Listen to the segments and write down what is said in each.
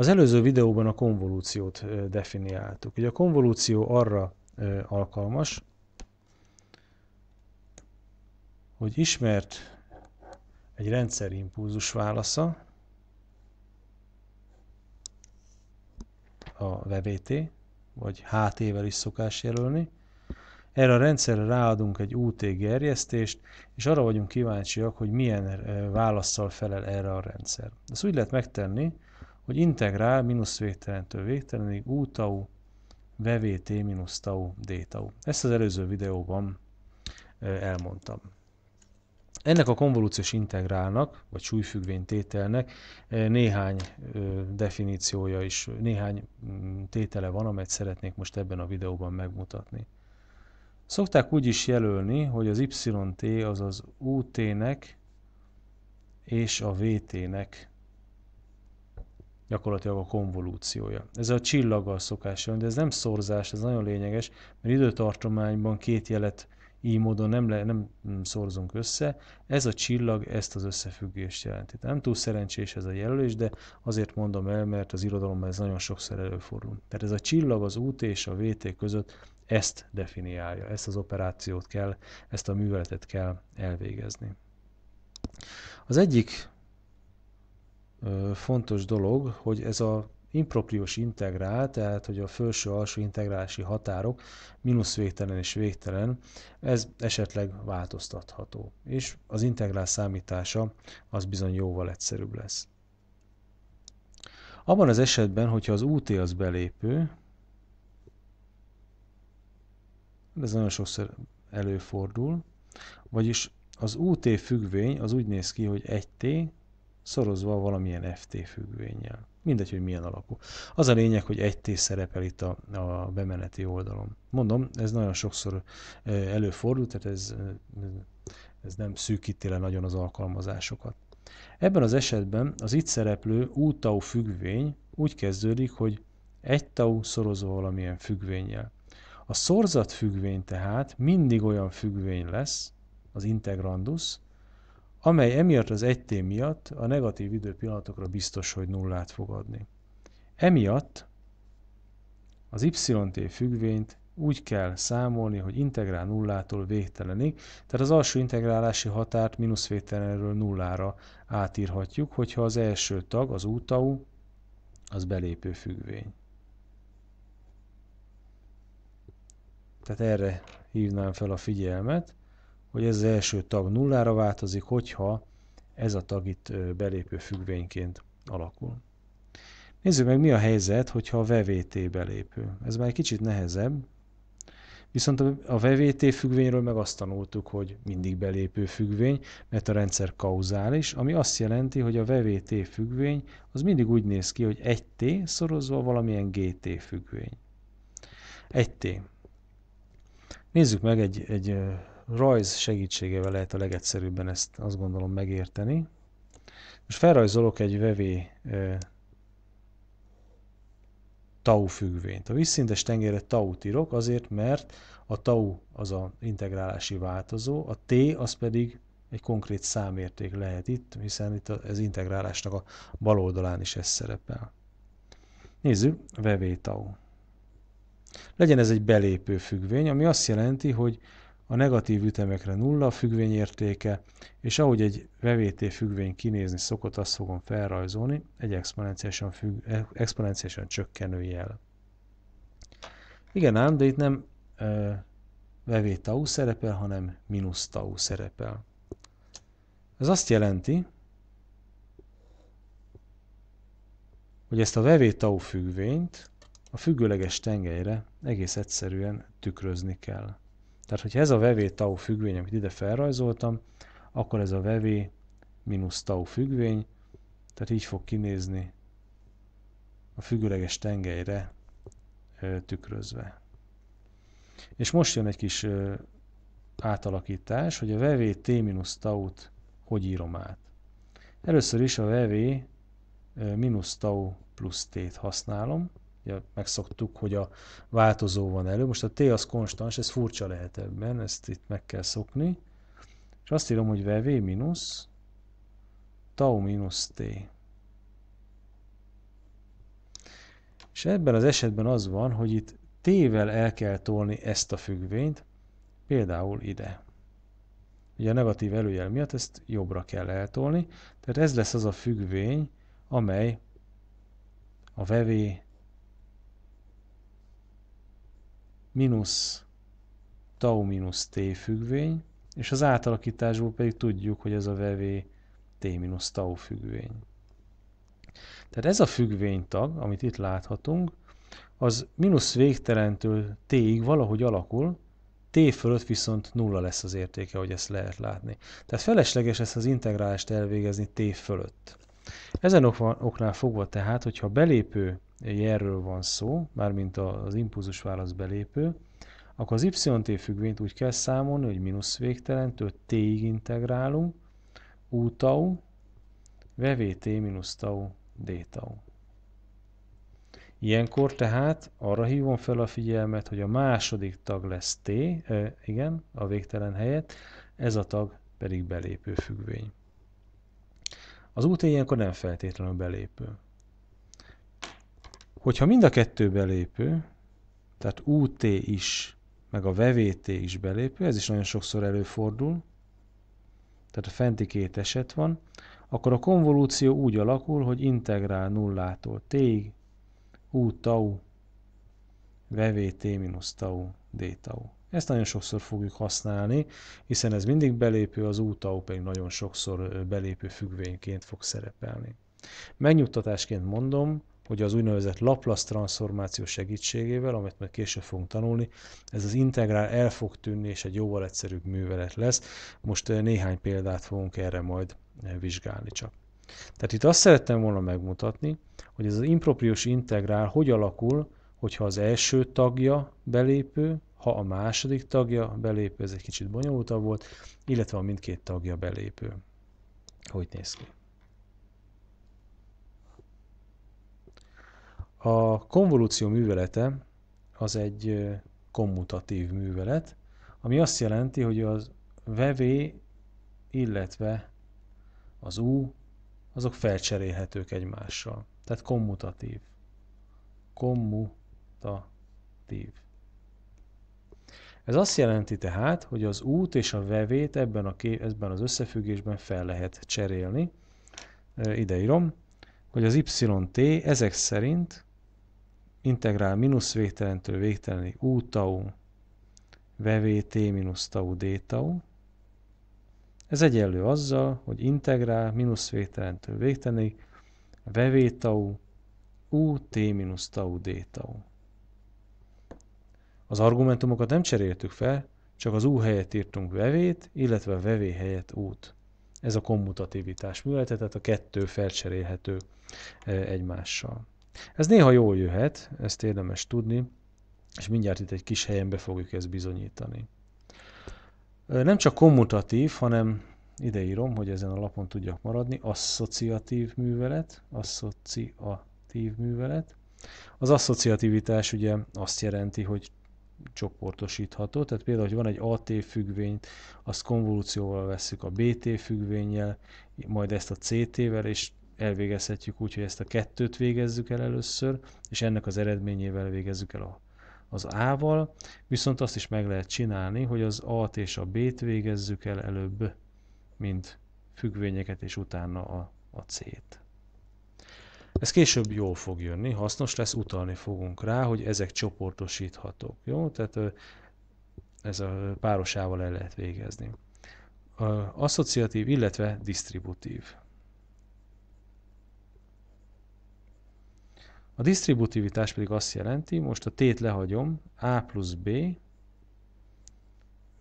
Az előző videóban a konvolúciót definiáltuk. Ugye a konvolúció arra alkalmas, hogy ismert egy rendszer impulzus válasza, a VBT, e vagy HT-vel is szokás jelölni. Erre a rendszerre ráadunk egy UT gerjesztést, és arra vagyunk kíváncsiak, hogy milyen válaszsal felel erre a rendszer. Ezt úgy lehet megtenni, hogy integrál mínusz végtelentől végtelenig u tau vvt mínusz tau d tau. Ezt az előző videóban elmondtam. Ennek a konvolúciós integrálnak, vagy súlyfüggvénytételnek néhány definíciója is, néhány mm, tétele van, amelyet szeretnék most ebben a videóban megmutatni. Szokták úgy is jelölni, hogy az YT az az UT-nek és a VT-nek gyakorlatilag a konvolúciója. Ez a csillaggal szokás jön, de ez nem szorzás, ez nagyon lényeges, mert időtartományban két jelet így módon nem, le, nem szorzunk össze. Ez a csillag ezt az összefüggést jelenti. Nem túl szerencsés ez a jelölés, de azért mondom el, mert az irodalomban ez nagyon sokszor előfordul. Tehát ez a csillag az út és a VT között ezt definiálja, ezt az operációt kell, ezt a műveletet kell elvégezni. Az egyik fontos dolog, hogy ez a impropriós integrál, tehát hogy a felső-alsó integrálási határok mínusz végtelen és végtelen, ez esetleg változtatható, és az integrál számítása az bizony jóval egyszerűbb lesz. Abban az esetben, hogyha az UT az belépő, ez nagyon sokszor előfordul, vagyis az UT függvény az úgy néz ki, hogy 1T szorozva valamilyen FT függvényel. Mindegy, hogy milyen alapú. Az a lényeg, hogy egy T szerepel itt a, a bemeneti oldalon. Mondom, ez nagyon sokszor előfordul, tehát ez, ez nem szűkíti le nagyon az alkalmazásokat. Ebben az esetben az itt szereplő U-tau függvény úgy kezdődik, hogy egy tau szorozva valamilyen függvényel. A szorzat függvény tehát mindig olyan függvény lesz, az integrandus, amely emiatt az egy tém miatt a negatív időpillanatokra biztos, hogy nullát fog adni. Emiatt az YT függvényt úgy kell számolni, hogy integrál nullától végtelenig, tehát az alsó integrálási határt mínusz végtelenről nullára átírhatjuk, hogyha az első tag, az útau, az belépő függvény. Tehát erre hívnám fel a figyelmet, hogy ez az első tag nullára változik, hogyha ez a tag itt belépő függvényként alakul. Nézzük meg, mi a helyzet, hogyha a VVT belépő. Ez már egy kicsit nehezebb, viszont a VVT függvényről meg azt tanultuk, hogy mindig belépő függvény, mert a rendszer kauzális, ami azt jelenti, hogy a VVT függvény az mindig úgy néz ki, hogy 1T szorozva valamilyen GT függvény. 1T. Nézzük meg egy, egy rajz segítségével lehet a legegyszerűbben ezt azt gondolom megérteni. Most felrajzolok egy vevé tau függvényt. A vízszintes tengerre tau írok, azért mert a tau az a integrálási változó, a t az pedig egy konkrét számérték lehet itt, hiszen itt az integrálásnak a bal oldalán is ez szerepel. Nézzük, vevé tau. Legyen ez egy belépő függvény, ami azt jelenti, hogy a negatív ütemekre nulla a függvény értéke, és ahogy egy VVT függvény kinézni szokott, azt fogom felrajzolni egy exponenciálisan, függ, exponenciálisan csökkenő jel. Igen ám, de itt nem e, VV tau szerepel, hanem mínusz tau szerepel. Ez azt jelenti, hogy ezt a VV tau függvényt a függőleges tengelyre egész egyszerűen tükrözni kell. Tehát, hogyha ez a vevé tau függvény, amit ide felrajzoltam, akkor ez a vevé mínusz tau függvény, tehát így fog kinézni a függőleges tengelyre tükrözve. És most jön egy kis átalakítás, hogy a vevé t mínusz taut hogy írom át. Először is a vevé mínusz tau plusz t-t használom, ugye megszoktuk, hogy a változó van elő. Most a T az konstans, ez furcsa lehet ebben, ezt itt meg kell szokni. És azt írom, hogy VV mínusz tau mínusz T. És ebben az esetben az van, hogy itt T-vel el kell tolni ezt a függvényt, például ide. Ugye a negatív előjel miatt ezt jobbra kell eltolni, tehát ez lesz az a függvény, amely a vevé mínusz tau mínusz t függvény, és az átalakításból pedig tudjuk, hogy ez a vevé t mínusz tau függvény. Tehát ez a függvénytag, amit itt láthatunk, az mínusz végtelentől t-ig valahogy alakul, t fölött viszont nulla lesz az értéke, hogy ezt lehet látni. Tehát felesleges ezt az integrálást elvégezni t fölött. Ezen oknál fogva tehát, hogyha belépő jelről van szó, mármint az impulzus válasz belépő, akkor az YT függvényt úgy kell számolni, hogy mínusz végtelentől T-ig integrálunk, U tau, VVT mínusz tau, D tau. Ilyenkor tehát arra hívom fel a figyelmet, hogy a második tag lesz T, eh, igen, a végtelen helyett, ez a tag pedig belépő függvény. Az út ilyenkor nem feltétlenül belépő. Hogyha mind a kettő belépő, tehát UT is, meg a VVT is belépő, ez is nagyon sokszor előfordul, tehát a fenti két eset van, akkor a konvolúció úgy alakul, hogy integrál nullától t-ig, u tau, vvt minus tau, d tau. Ezt nagyon sokszor fogjuk használni, hiszen ez mindig belépő, az u tau pedig nagyon sokszor belépő függvényként fog szerepelni. Megnyugtatásként mondom, hogy az úgynevezett Laplace transzformáció segítségével, amit majd később fogunk tanulni, ez az integrál el fog tűnni, és egy jóval egyszerűbb művelet lesz. Most eh, néhány példát fogunk erre majd eh, vizsgálni csak. Tehát itt azt szerettem volna megmutatni, hogy ez az improprius integrál hogy alakul, hogyha az első tagja belépő, ha a második tagja belépő, ez egy kicsit bonyolultabb volt, illetve a mindkét tagja belépő. Hogy néz ki? A konvolúció művelete az egy kommutatív művelet, ami azt jelenti, hogy az vevé, illetve az U, azok felcserélhetők egymással. Tehát kommutatív. Kommutatív. Ez azt jelenti tehát, hogy az út és a vevét ebben, a kép, ebben az összefüggésben fel lehet cserélni. Ide írom, hogy az YT ezek szerint integrál mínusz végtelentől végtelenig u tau vvt mínusz tau d tau. Ez egyenlő azzal, hogy integrál mínusz végtelentől végtelenig vevé tau u t mínusz tau d tau. Az argumentumokat nem cseréltük fel, csak az u helyett írtunk vevét, illetve a vevé helyett út. Ez a kommutativitás művelete, tehát a kettő felcserélhető eh, egymással. Ez néha jól jöhet, ezt érdemes tudni, és mindjárt itt egy kis helyen be fogjuk ezt bizonyítani. Nem csak kommutatív, hanem ide írom, hogy ezen a lapon tudjak maradni, asszociatív művelet, asszociatív művelet. Az asszociativitás ugye azt jelenti, hogy csoportosítható, tehát például, hogy van egy AT függvényt, azt konvolúcióval vesszük a BT függvényel, majd ezt a CT-vel, és elvégezhetjük úgy, hogy ezt a kettőt végezzük el először, és ennek az eredményével végezzük el a, az A-val, viszont azt is meg lehet csinálni, hogy az A-t és a B-t végezzük el előbb, mint függvényeket, és utána a, a C-t. Ez később jól fog jönni, hasznos lesz, utalni fogunk rá, hogy ezek csoportosíthatók. Jó? Tehát ez a párosával el lehet végezni. Asszociatív, illetve disztributív. A disztributivitás pedig azt jelenti, most a t t-t lehagyom, a plusz b,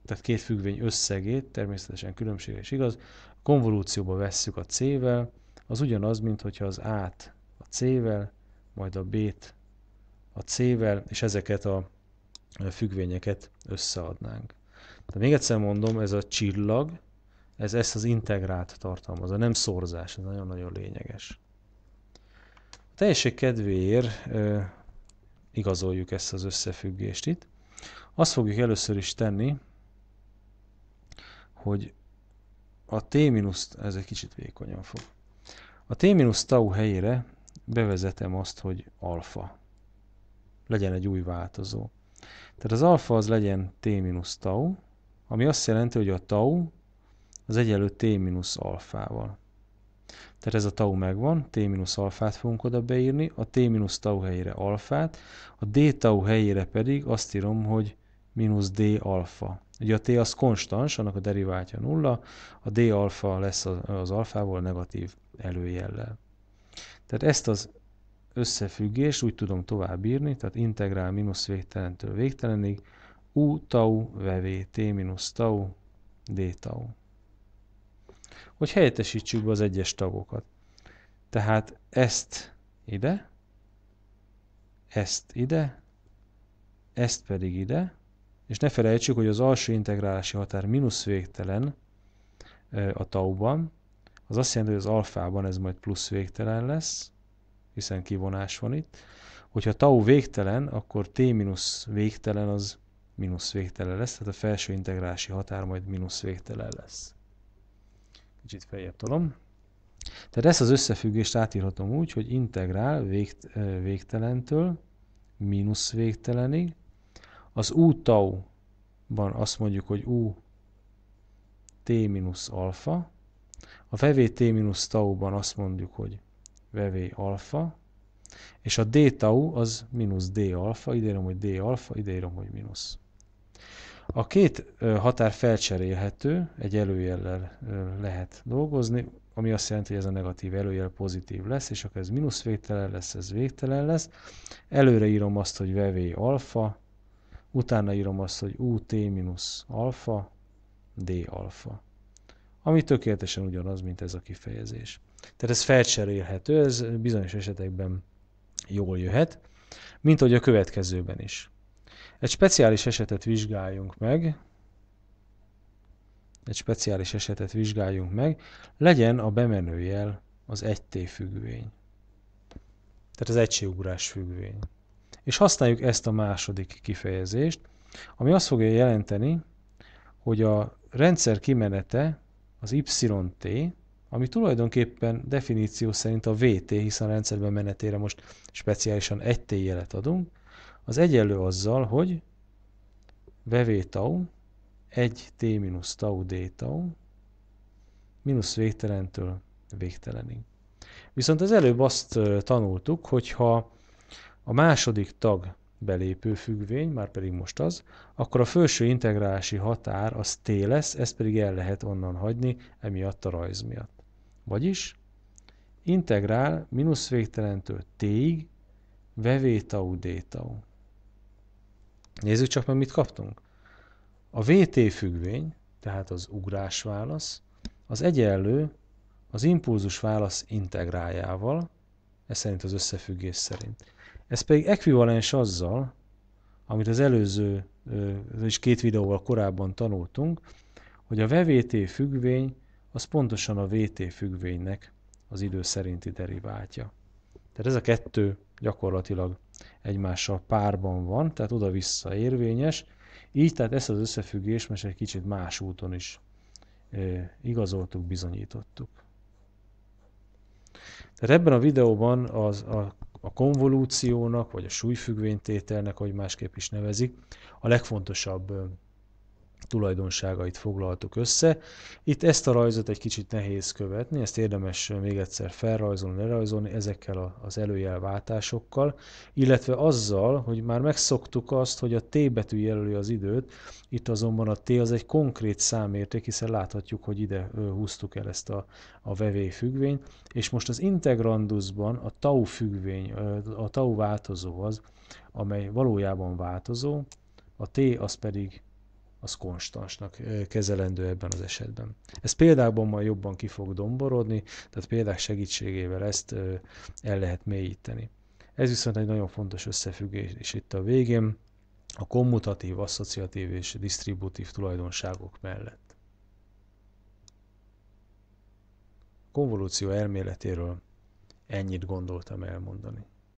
tehát két függvény összegét, természetesen különbséges igaz, a konvolúcióba vesszük a c-vel, az ugyanaz, mint hogyha az a t a c-vel, majd a b-t a c-vel, és ezeket a függvényeket összeadnánk. De még egyszer mondom, ez a csillag, ez ezt az integrált tartalmazza, nem szorzás, ez nagyon-nagyon lényeges teljesség kedvéért igazoljuk ezt az összefüggést itt. Azt fogjuk először is tenni, hogy a t ez egy kicsit vékonyan fog. A t tau helyére bevezetem azt, hogy alfa. Legyen egy új változó. Tehát az alfa az legyen t tau, ami azt jelenti, hogy a tau az egyenlő t alfával. Tehát ez a tau megvan, t-alfát fogunk oda beírni, a t-tau helyére alfát, a d-tau helyére pedig azt írom, hogy mínusz d-alfa. Ugye a t az konstans, annak a deriváltja nulla, a d-alfa lesz az alfából negatív előjellel. Tehát ezt az összefüggést úgy tudom továbbírni, tehát integrál mínusz végtelentől végtelenig, u tau vevé t mínusz tau d tau hogy helyettesítsük be az egyes tagokat. Tehát ezt ide, ezt ide, ezt pedig ide, és ne felejtsük, hogy az alsó integrálási határ mínusz végtelen a tauban, az azt jelenti, hogy az alfában ez majd plusz végtelen lesz, hiszen kivonás van itt. Hogyha tau végtelen, akkor t mínusz végtelen az mínusz végtelen lesz, tehát a felső integrálási határ majd mínusz végtelen lesz. Kicsit feljebb tolom. Tehát ezt az összefüggést átírhatom úgy, hogy integrál végt, végtelentől mínusz végtelenig. Az u tau-ban azt mondjuk, hogy u t mínusz alfa. A vevé t mínusz tau-ban azt mondjuk, hogy vevé alfa. És a d tau az mínusz d alfa, ideírom, hogy d alfa, ideírom, hogy mínusz. A két határ felcserélhető, egy előjellel lehet dolgozni, ami azt jelenti, hogy ez a negatív előjel pozitív lesz, és akkor ez mínusz végtelen lesz, ez végtelen lesz. Előre írom azt, hogy vevé alfa, utána írom azt, hogy ut mínusz alfa, d alfa. Ami tökéletesen ugyanaz, mint ez a kifejezés. Tehát ez felcserélhető, ez bizonyos esetekben jól jöhet, mint ahogy a következőben is. Egy speciális esetet vizsgáljunk meg. Egy speciális esetet vizsgáljunk meg. Legyen a bemenőjel az 1T függvény. Tehát az egységugrás függvény. És használjuk ezt a második kifejezést, ami azt fogja jelenteni, hogy a rendszer kimenete az YT, ami tulajdonképpen definíció szerint a VT, hiszen a rendszerben menetére most speciálisan egy T jelet adunk, az egyenlő azzal, hogy vv tau 1 t minusz tau d tau mínusz végtelentől végtelenig. Viszont az előbb azt tanultuk, hogyha a második tag belépő függvény, már pedig most az, akkor a felső integrálási határ az t lesz, ezt pedig el lehet onnan hagyni, emiatt a rajz miatt. Vagyis integrál mínusz végtelentől t-ig vevétau d tau. Nézzük csak meg, mit kaptunk. A VT függvény, tehát az ugrás válasz, az egyenlő az impulzus válasz integrájával, ez szerint az összefüggés szerint. Ez pedig ekvivalens azzal, amit az előző, és két videóval korábban tanultunk, hogy a VVT függvény az pontosan a VT függvénynek az idő szerinti deriváltja. Tehát ez a kettő gyakorlatilag egymással párban van, tehát oda-vissza érvényes. Így tehát ezt az összefüggést most egy kicsit más úton is igazoltuk, bizonyítottuk. Tehát ebben a videóban az, a, a konvolúciónak, vagy a súlyfüggvénytételnek, hogy másképp is nevezik, a legfontosabb tulajdonságait foglaltuk össze. Itt ezt a rajzot egy kicsit nehéz követni, ezt érdemes még egyszer felrajzolni, lerajzolni ezekkel az előjelváltásokkal, illetve azzal, hogy már megszoktuk azt, hogy a T betű jelöli az időt, itt azonban a T az egy konkrét számérték, hiszen láthatjuk, hogy ide húztuk el ezt a, a függvényt, és most az integrandusban a tau függvény, a tau változó az, amely valójában változó, a t az pedig az konstansnak kezelendő ebben az esetben. Ez példákban majd jobban ki fog domborodni, tehát példák segítségével ezt el lehet mélyíteni. Ez viszont egy nagyon fontos összefüggés és itt a végén, a kommutatív, asszociatív és disztributív tulajdonságok mellett. Konvolúció elméletéről ennyit gondoltam elmondani.